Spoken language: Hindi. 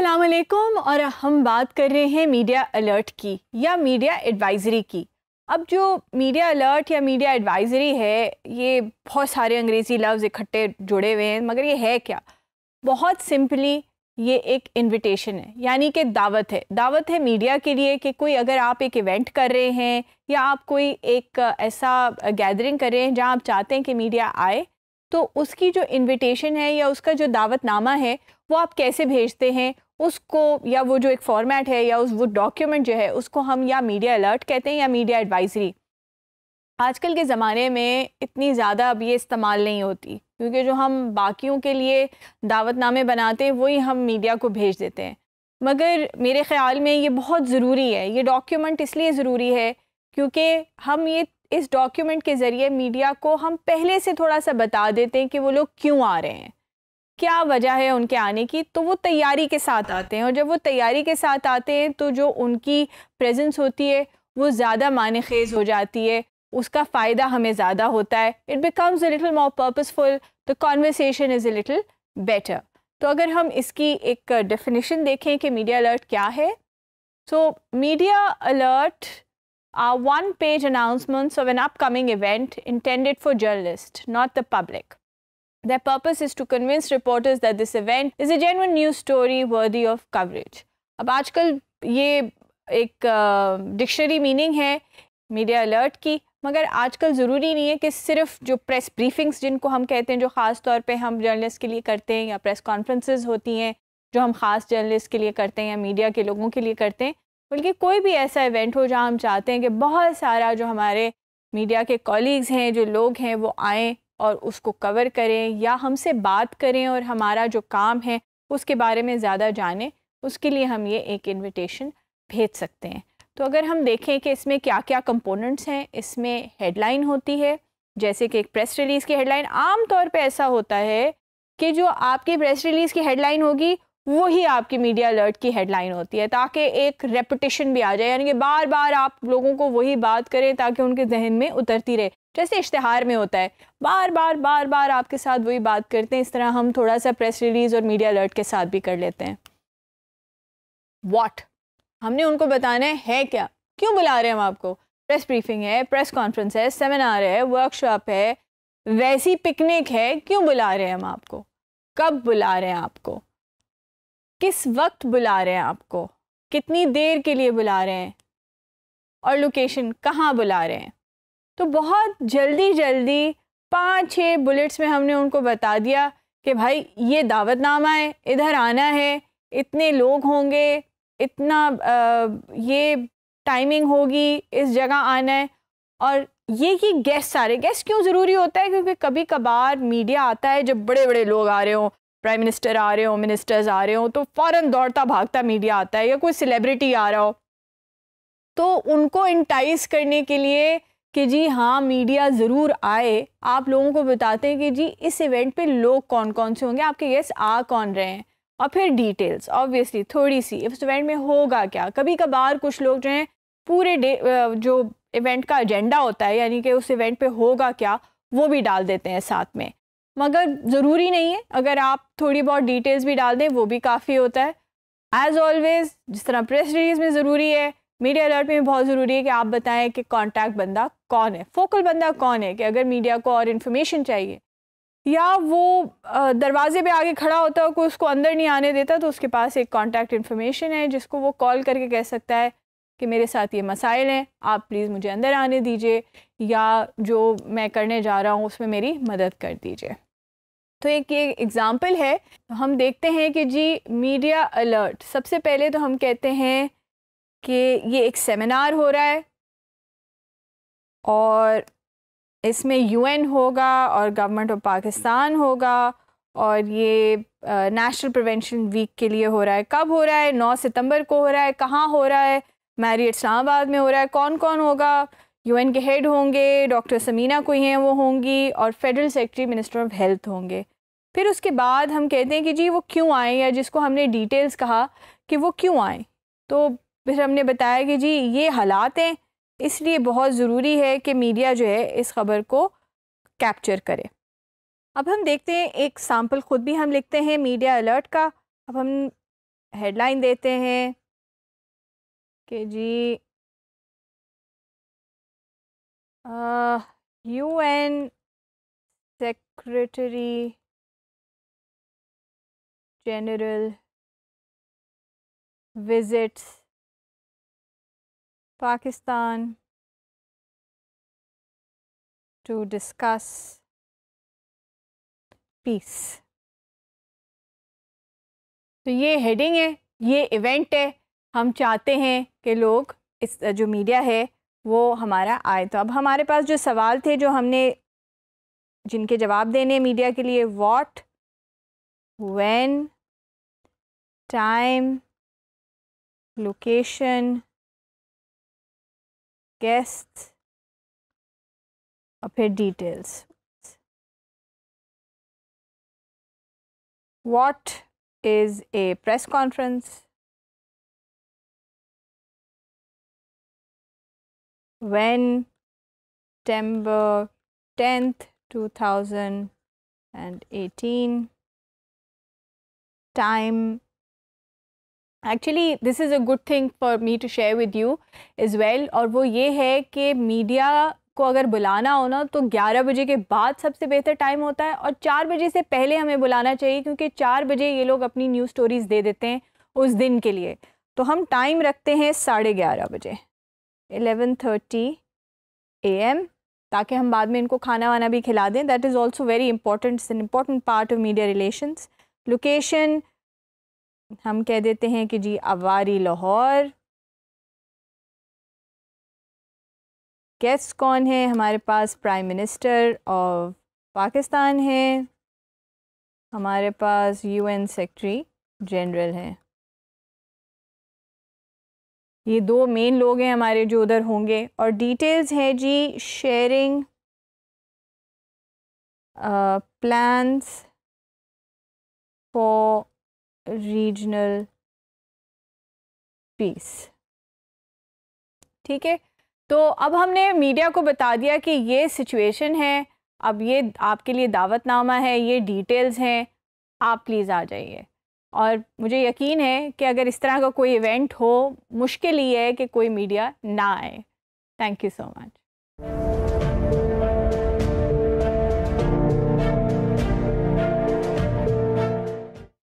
वालेकुम और हम बात कर रहे हैं मीडिया अलर्ट की या मीडिया एडवाइज़री की अब जो मीडिया अलर्ट या मीडिया एडवाइज़री है ये बहुत सारे अंग्रेज़ी लफ्ज़ इकट्ठे जुड़े हुए हैं मगर ये है क्या बहुत सिंपली ये एक इनविटेशन है यानी कि दावत है दावत है मीडिया के लिए कि कोई अगर आप एक इवेंट कर रहे हैं या आप कोई एक ऐसा गैदरिंग कर रहे हैं जहाँ आप चाहते हैं कि मीडिया आए तो उसकी जो इनविटेशन है या उसका जो दावतनामा है वो आप कैसे भेजते हैं उसको या वो जो एक फॉर्मेट है या उस वो डॉक्यूमेंट जो है उसको हम या मीडिया अलर्ट कहते हैं या मीडिया एडवाइजरी आजकल के ज़माने में इतनी ज़्यादा अब ये इस्तेमाल नहीं होती क्योंकि जो हम बाकियों के लिए दावतनामे बनाते हैं वही हम मीडिया को भेज देते हैं मगर मेरे ख़्याल में ये बहुत ज़रूरी है ये डॉक्यूमेंट इसलिए ज़रूरी है क्योंकि हम ये इस डॉक्यूमेंट के ज़रिए मीडिया को हम पहले से थोड़ा सा बता देते हैं कि वो लोग क्यों आ रहे हैं क्या वजह है उनके आने की तो वो तैयारी के साथ आते हैं और जब वो तैयारी के साथ आते हैं तो जो उनकी प्रेजेंस होती है वो ज़्यादा मान खेज हो जाती है उसका फ़ायदा हमें ज़्यादा होता है it becomes a little more purposeful the conversation is a little better तो अगर हम इसकी एक डेफिनेशन देखें कि मीडिया अलर्ट क्या है so media alert are one page announcements of an upcoming event intended for journalist not the public Their purpose is to convince reporters that this event is a genuine news story worthy of coverage. अब आजकल ये एक डिक्शनरी uh, मीनिंग है मीडिया अलर्ट की मगर आजकल ज़रूरी नहीं है कि सिर्फ जो प्रेस ब्रीफिंग्स जिनको हम कहते हैं जो ख़ास तौर पे हम जर्नलिस्ट के लिए करते हैं या प्रेस कॉन्फ्रेंसेस होती हैं जो हम ख़ास जर्नलिस्ट के लिए करते हैं या मीडिया के लोगों के लिए करते हैं बल्कि कोई भी ऐसा इवेंट हो जहाँ हम चाहते हैं कि बहुत सारा जो हमारे मीडिया के कॉलीग्स हैं जो लोग हैं वो आएँ और उसको कवर करें या हमसे बात करें और हमारा जो काम है उसके बारे में ज़्यादा जानें उसके लिए हम ये एक इनविटेशन भेज सकते हैं तो अगर हम देखें कि इसमें क्या क्या कंपोनेंट्स हैं इसमें हेडलाइन होती है जैसे कि एक प्रेस रिलीज़ की हेडलाइन आम तौर पर ऐसा होता है कि जो आपकी प्रेस रिलीज़ की हेडलाइन होगी वही आपकी मीडिया अलर्ट की हेडलाइन होती है ताकि एक रेपटेशन भी आ जाए यानी कि बार बार आप लोगों को वही बात करें ताकि उनके जहन में उतरती रहे जैसे इश्तहार में होता है बार बार बार बार आपके साथ वही बात करते हैं इस तरह हम थोड़ा सा प्रेस रिलीज़ और मीडिया अलर्ट के साथ भी कर लेते हैं वॉट हमने उनको बताना है, क्या क्यों बुला रहे हैं हम आपको प्रेस ब्रीफिंग है प्रेस कॉन्फ्रेंस है सेमिनार है वर्कशॉप है वैसी पिकनिक है क्यों बुला रहे हैं हम आपको कब बुला रहे हैं आपको किस वक्त बुला रहे हैं आपको कितनी देर के लिए बुला रहे हैं और लोकेशन कहाँ बुला रहे हैं तो बहुत जल्दी जल्दी पाँच छः बुलेट्स में हमने उनको बता दिया कि भाई ये दावतनामा है इधर आना है इतने लोग होंगे इतना आ, ये टाइमिंग होगी इस जगह आना है और ये कि गेस्ट सारे गेस्ट क्यों ज़रूरी होता है क्योंकि कभी कभार मीडिया आता है जब बड़े बड़े लोग आ रहे हों प्राइम मिनिस्टर आ रहे हों मिनिस्टर्स आ रहे हों तो फ़ौर दौड़ता भागता मीडिया आता है या कोई सेलिब्रिटी आ रहा हो तो उनको इंटाइज करने के लिए कि जी हाँ मीडिया ज़रूर आए आप लोगों को बताते हैं कि जी इस इवेंट पे लोग कौन कौन से होंगे आपके गेस्ट आ कौन रहे हैं और फिर डिटेल्स ऑब्वियसली थोड़ी सी इस इवेंट में होगा क्या कभी कभार कुछ लोग जो हैं पूरे डे जो इवेंट का एजेंडा होता है यानी कि उस इवेंट पे होगा क्या वो भी डाल देते हैं साथ में मगर ज़रूरी नहीं है अगर आप थोड़ी बहुत डिटेल्स भी डाल दें वो भी काफ़ी होता है एज़ ऑलवेज़ जिस तरह प्रेस रिलीज़ में ज़रूरी है मीडिया अलर्ट में बहुत ज़रूरी है कि आप बताएं कि कॉन्टैक्ट बंदा कौन है फोकल बंदा कौन है कि अगर मीडिया को और इन्फॉर्मेशन चाहिए या वो दरवाजे पे आगे खड़ा होता है कोई उसको अंदर नहीं आने देता तो उसके पास एक कॉन्टैक्ट इन्फॉर्मेशन है जिसको वो कॉल करके कह सकता है कि मेरे साथ ये मसाइल हैं आप प्लीज़ मुझे अंदर आने दीजिए या जो मैं करने जा रहा हूँ उसमें मेरी मदद कर दीजिए तो एक ये एग्ज़ाम्पल है तो हम देखते हैं कि जी मीडिया अलर्ट सबसे पहले तो हम कहते हैं कि ये एक सेमिनार हो रहा है और इसमें यूएन होगा और गवर्नमेंट ऑफ पाकिस्तान होगा और ये नेशनल प्रिवेंशन वीक के लिए हो रहा है कब हो रहा है 9 सितंबर को हो रहा है कहाँ हो रहा है मैरी इस्लामाबाद में हो रहा है कौन कौन होगा यूएन के हेड होंगे डॉक्टर समीना कोई हैं वो होंगी और federal secretary minister of health होंगे फिर उसके बाद हम कहते हैं कि जी वो क्यों आए या जिसको हमने डिटेल्स कहा कि वो क्यों आए तो फिर हमने बताया कि जी ये हालात हैं इसलिए बहुत ज़रूरी है कि मीडिया जो है इस खबर को कैप्चर करे अब हम देखते हैं एक सैम्पल ख़ुद भी हम लिखते हैं मीडिया अलर्ट का अब हम हेडलाइन देते हैं कि जी U N secretary general visits Pakistan to discuss peace. तो ये हेडिंग है ये इवेंट है हम चाहते हैं कि लोग इस जो मीडिया है वो हमारा आए तो अब हमारे पास जो सवाल थे जो हमने जिनके जवाब देने मीडिया के लिए what when time location guest up here details. What is a press conference? When September 10th, 2018. Time actually this is a good thing for me to share with you is well और वो ये है कि मीडिया को अगर बुलाना हो ना तो 11 बजे के बाद सबसे बेहतर टाइम होता है और 4 बजे से पहले हमें बुलाना चाहिए क्योंकि 4 बजे ये लोग अपनी न्यूज़ स्टोरीज़ दे देते हैं उस दिन के लिए तो हम टाइम रखते हैं साढ़े ग्यारह बजे एलेवन थर्टी ए एम ताकि हम बाद में इनको खाना वाना भी खिला दें that is also very important it's an important part of media relation location हम कह देते हैं कि जी आवारी लाहौर गेस्ट कौन है हमारे पास प्राइम मिनिस्टर ऑफ पाकिस्तान है हमारे पास यूएन सेक्रेटरी जनरल हैं ये दो मेन लोग हैं हमारे जो उधर होंगे और डिटेल्स हैं जी sharing plans for regional peace ठीक है तो अब हमने मीडिया को बता दिया कि ये सिचुएशन है अब ये आपके लिए दावतनामा है ये डिटेल्स हैं आप प्लीज़ आ जाइए और मुझे यकीन है कि अगर इस तरह का कोई इवेंट हो मुश्किल ही है कि कोई मीडिया ना आए थैंक यू सो मच